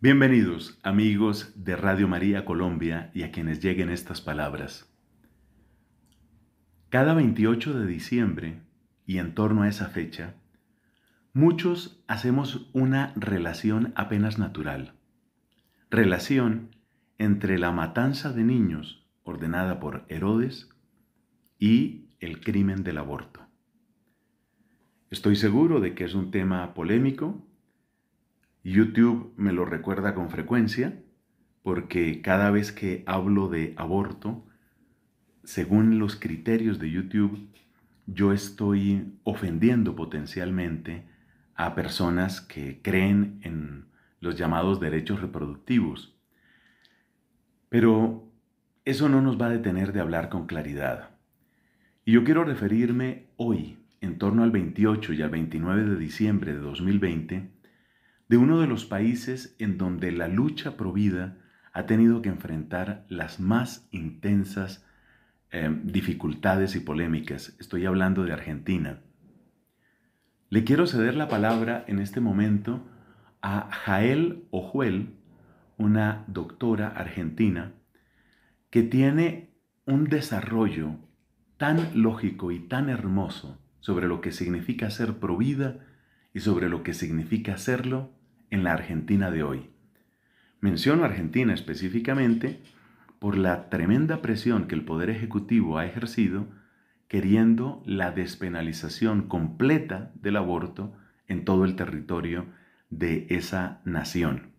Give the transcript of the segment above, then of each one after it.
Bienvenidos amigos de Radio María Colombia y a quienes lleguen estas palabras. Cada 28 de diciembre, y en torno a esa fecha, muchos hacemos una relación apenas natural. Relación entre la matanza de niños ordenada por Herodes y el crimen del aborto. Estoy seguro de que es un tema polémico YouTube me lo recuerda con frecuencia porque cada vez que hablo de aborto, según los criterios de YouTube, yo estoy ofendiendo potencialmente a personas que creen en los llamados derechos reproductivos. Pero eso no nos va a detener de hablar con claridad. Y yo quiero referirme hoy, en torno al 28 y al 29 de diciembre de 2020, de uno de los países en donde la lucha provida ha tenido que enfrentar las más intensas em, dificultades y polémicas. Estoy hablando de Argentina. Le quiero ceder la palabra en este momento a Jael Ojuel, una doctora argentina, que tiene un desarrollo tan lógico y tan hermoso sobre lo que significa ser provida y sobre lo que significa hacerlo en la Argentina de hoy. Menciono Argentina específicamente por la tremenda presión que el Poder Ejecutivo ha ejercido queriendo la despenalización completa del aborto en todo el territorio de esa nación.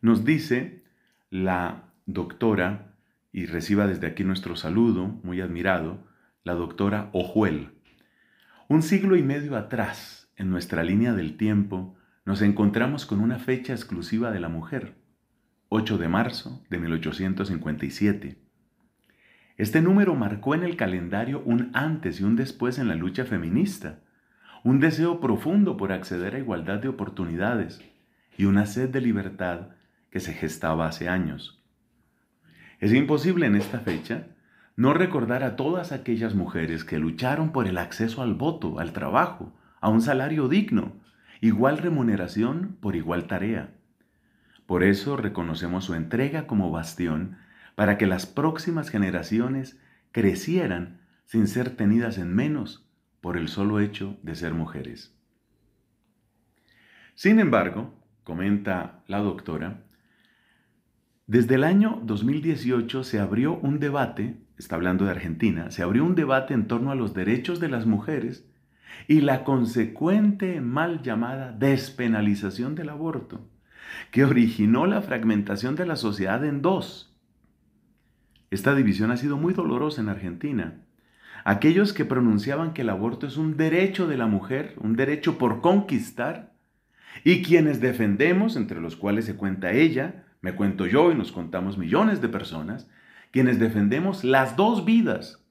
Nos dice la doctora, y reciba desde aquí nuestro saludo, muy admirado, la doctora Ojuel. Un siglo y medio atrás, en nuestra línea del tiempo, nos encontramos con una fecha exclusiva de la mujer, 8 de marzo de 1857. Este número marcó en el calendario un antes y un después en la lucha feminista, un deseo profundo por acceder a igualdad de oportunidades y una sed de libertad que se gestaba hace años. Es imposible en esta fecha no recordar a todas aquellas mujeres que lucharon por el acceso al voto, al trabajo, a un salario digno, igual remuneración por igual tarea. Por eso reconocemos su entrega como bastión para que las próximas generaciones crecieran sin ser tenidas en menos por el solo hecho de ser mujeres. Sin embargo, comenta la doctora, desde el año 2018 se abrió un debate, está hablando de Argentina, se abrió un debate en torno a los derechos de las mujeres y la consecuente mal llamada despenalización del aborto, que originó la fragmentación de la sociedad en dos. Esta división ha sido muy dolorosa en Argentina. Aquellos que pronunciaban que el aborto es un derecho de la mujer, un derecho por conquistar, y quienes defendemos, entre los cuales se cuenta ella, me cuento yo y nos contamos millones de personas, quienes defendemos las dos vidas,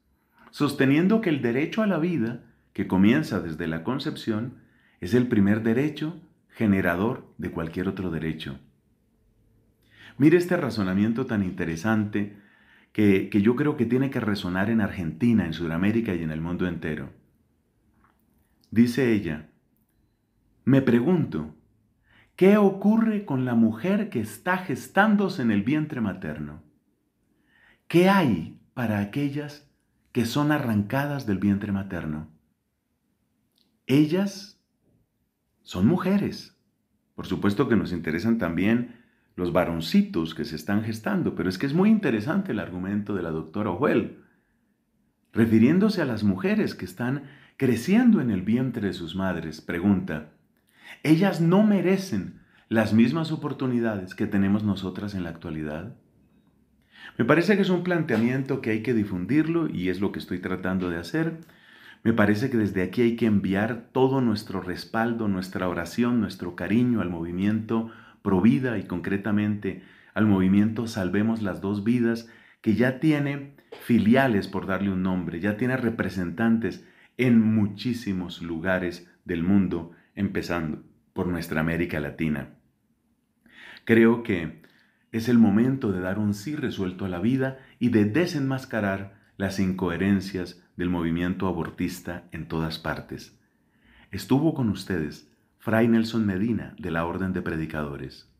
sosteniendo que el derecho a la vida que comienza desde la concepción, es el primer derecho generador de cualquier otro derecho. Mire este razonamiento tan interesante que, yo creo que tiene que resonar en Argentina, en Sudamérica y en el mundo entero. Dice ella, me pregunto, ¿qué ocurre con la mujer que está gestándose en el vientre materno? ¿Qué hay para aquellas que son arrancadas del vientre materno? ellas son mujeres. Por supuesto que nos interesan también los varoncitos que se están gestando, pero es que es muy interesante el argumento de la doctora Ojuel, refiriéndose a las mujeres que están creciendo en el vientre de sus madres, pregunta, ¿ellas no merecen las mismas oportunidades que tenemos nosotras en la actualidad? Me parece que es un planteamiento que hay que difundirlo y es lo que estoy tratando de hacer. Me parece que desde aquí hay que enviar todo nuestro respaldo, nuestra oración, nuestro cariño al movimiento Provida y concretamente al movimiento Salvemos las dos vidas, que ya tiene filiales, por darle un nombre, ya tiene representantes en muchísimos lugares del mundo, empezando por nuestra América Latina. Creo que es el momento de dar un sí resuelto a la vida y de desenmascarar las incoherencias del movimiento abortista en todas partes. Estuvo con ustedes Fray Nelson Medina de la Orden de Predicadores.